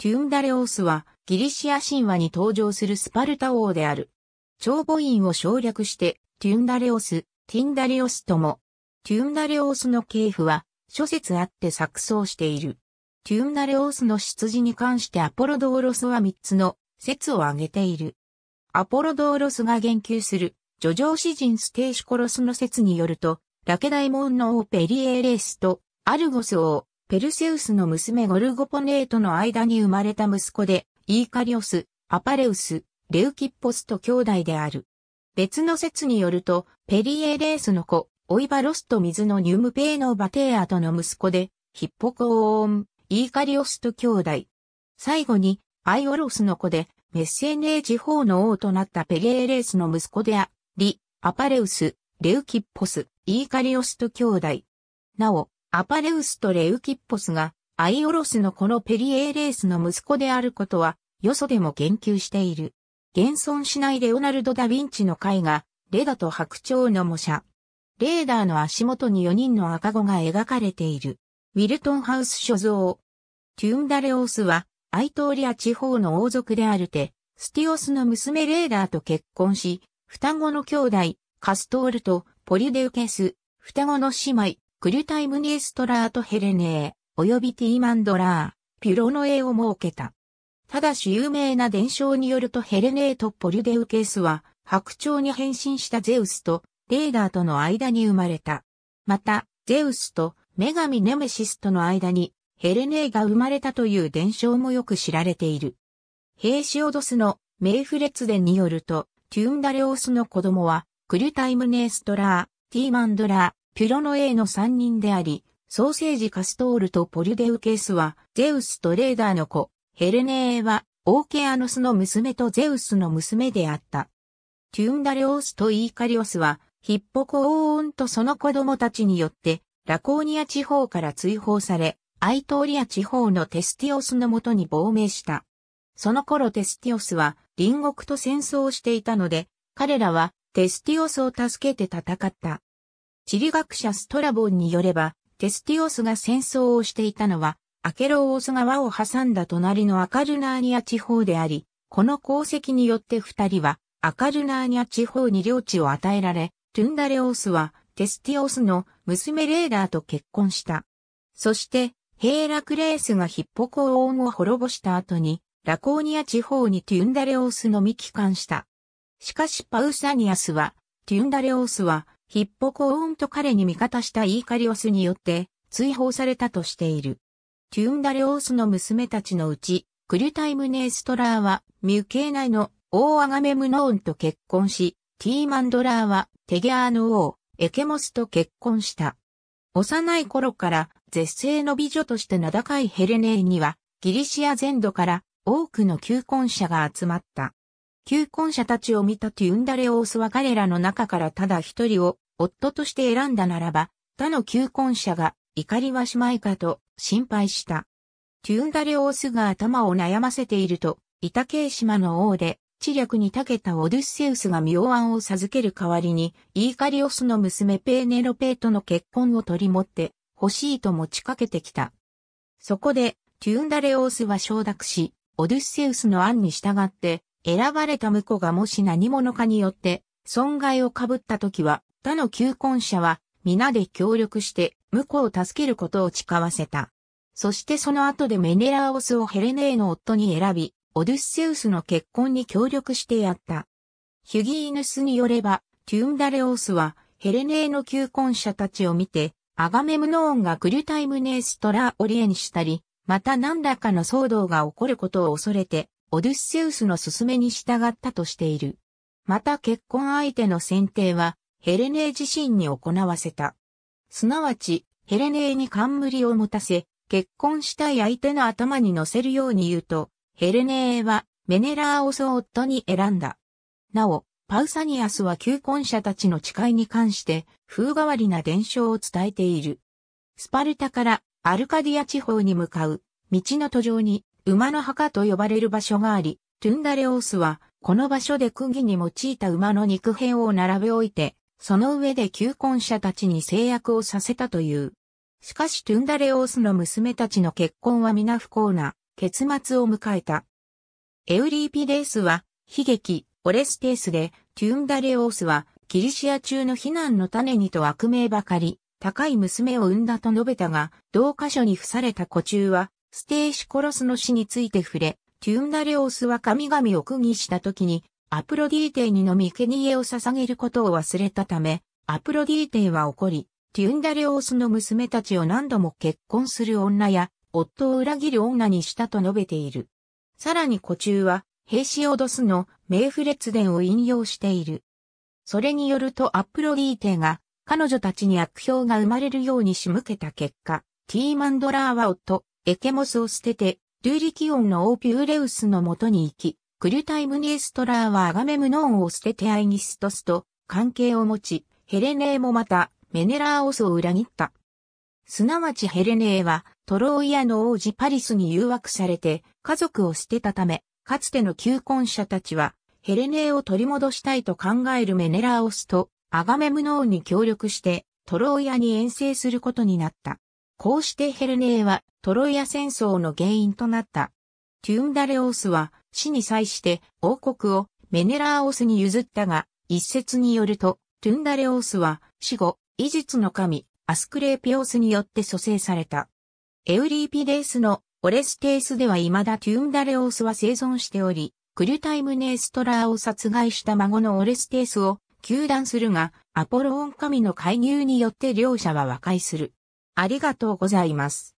テュンダレオースはギリシア神話に登場するスパルタ王である。長母院を省略してテュンダレオス、ティンダレオスとも。テュンダレオースの系譜は諸説あって錯綜している。テュンダレオースの出自に関してアポロドーロスは3つの説を挙げている。アポロドーロスが言及する、叙情詩人ステーシコロスの説によると、ラケダイモンの王ペリエーレスと、アルゴス王、ペルセウスの娘ゴルゴポネーとの間に生まれた息子で、イーカリオス、アパレウス、レウキッポスと兄弟である。別の説によると、ペリエレースの子、オイバロスと水のニュムペーノバテーアとの息子で、ヒッポコーン、イーカリオスと兄弟。最後に、アイオロスの子で、メッセンネー地方の王となったペリエレースの息子であ、リ、アパレウス、レウキッポス、イーカリオスと兄弟。なお、アパレウスとレウキッポスが、アイオロスのこのペリエーレースの息子であることは、よそでも言及している。現存しないレオナルド・ダ・ヴィンチの絵画、レダと白鳥の模写。レーダーの足元に4人の赤子が描かれている。ウィルトンハウス所蔵。テュンダレオスは、アイトーリア地方の王族であるて、スティオスの娘レーダーと結婚し、双子の兄弟、カストールとポリデウケス、双子の姉妹、クリュタイムネエストラーとヘレネー、及びティーマンドラー、ピュロノエを設けた。ただし有名な伝承によるとヘレネーとポリデウケースは、白鳥に変身したゼウスとレーダーとの間に生まれた。また、ゼウスと女神ネメシスとの間にヘレネーが生まれたという伝承もよく知られている。ヘーシオドスのメイフレツデンによると、テュンダレオスの子供は、クリュタイムネーストラー、ティーマンドラー、ピュロノエーの3人であり、ソーセージカストールとポリュデウケースは、ゼウスとレーダーの子、ヘルネーは、オーケアノスの娘とゼウスの娘であった。テュンダレオースとイーカリオスは、ヒッポコオーンとその子供たちによって、ラコーニア地方から追放され、アイトーリア地方のテスティオスのもとに亡命した。その頃テスティオスは隣国と戦争をしていたので、彼らはテスティオスを助けて戦った。地理学者ストラボンによれば、テスティオスが戦争をしていたのは、アケロオース川を挟んだ隣のアカルナーニア地方であり、この功績によって二人は、アカルナーニア地方に領地を与えられ、トゥンダレオスはテスティオスの娘レーダーと結婚した。そして、ヘーラクレースがヒッポコオーンを滅ぼした後に、ラコーニア地方にトゥンダレオスのみ帰還した。しかしパウサニアスは、トゥンダレオスはヒッポコーンと彼に味方したイーカリオスによって追放されたとしている。テュンダレオースの娘たちのうち、クリュタイムネーストラーはミュケー内のオーアガメムノーンと結婚し、ティーマンドラーはテゲアーの王、エケモスと結婚した。幼い頃から絶世の美女として名高いヘレネーにはギリシア全土から多くの求婚者が集まった。求婚者たちを見たテュンダレオースは彼らの中からただ一人を夫として選んだならば、他の求婚者が怒りはしまいかと心配した。テュンダレオースが頭を悩ませていると、板形島の王で、知略に長けたオデュッセウスが妙案を授ける代わりに、イーカリオスの娘ペーネロペーとの結婚を取り持って欲しいと持ちかけてきた。そこで、テュンダレオースは承諾し、オデュッセウスの案に従って、選ばれた婿がもし何者かによって損害をかぶった時は、他の求婚者は皆で協力して婿を助けることを誓わせた。そしてその後でメネラオスをヘレネーの夫に選び、オデュッセウスの結婚に協力してやった。ヒュギーヌスによれば、テュンダレオスはヘレネーの求婚者たちを見て、アガメムノーンがクリュタイムネーストラオリエにしたり、また何らかの騒動が起こることを恐れて、オデュッセウスの勧めに従ったとしている。また結婚相手の選定はヘレネー自身に行わせた。すなわち、ヘレネーに冠を持たせ、結婚したい相手の頭に乗せるように言うと、ヘレネーはメネラーを夫に選んだ。なお、パウサニアスは求婚者たちの誓いに関して風変わりな伝承を伝えている。スパルタからアルカディア地方に向かう道の途上に馬の墓と呼ばれる場所があり、トゥンダレオースは、この場所で釘に用いた馬の肉片を並べ置いて、その上で求婚者たちに制約をさせたという。しかしトゥンダレオースの娘たちの結婚は皆不幸な結末を迎えた。エウリーピデースは悲劇オレステースでトゥンダレオースはキリシア中の非難の種にと悪名ばかり高い娘を産んだと述べたが同箇所に付された古中はステーシコロスの死について触れ、テュンダレオスは神々を釘した時に、アプロディーテにのみ生贄を捧げることを忘れたため、アプロディーテは怒り、テュンダレオスの娘たちを何度も結婚する女や、夫を裏切る女にしたと述べている。さらに古中は、ヘイシオドスのメーフレツ伝を引用している。それによるとアプロディーテが、彼女たちに悪評が生まれるように仕向けた結果、ティーマンドラーは夫、エケモスを捨てて、ルーリキオンのオーピューレウスのもとに行き、クリュタイムニエストラーはアガメムノーンを捨ててアイニストスと関係を持ち、ヘレネーもまたメネラーオスを裏切った。すなわちヘレネーはトロイアの王子パリスに誘惑されて家族を捨てたため、かつての求婚者たちはヘレネーを取り戻したいと考えるメネラーオスとアガメムノーンに協力してトロイアに遠征することになった。こうしてヘルネーはトロイア戦争の原因となった。テュンダレオスは死に際して王国をメネラーオスに譲ったが、一説によると、トゥンダレオスは死後、医術の神、アスクレーピオスによって蘇生された。エウリーピデースのオレステースでは未だトゥンダレオスは生存しており、クリュタイムネーストラーを殺害した孫のオレステースを求断するが、アポロオン神の介入によって両者は和解する。ありがとうございます。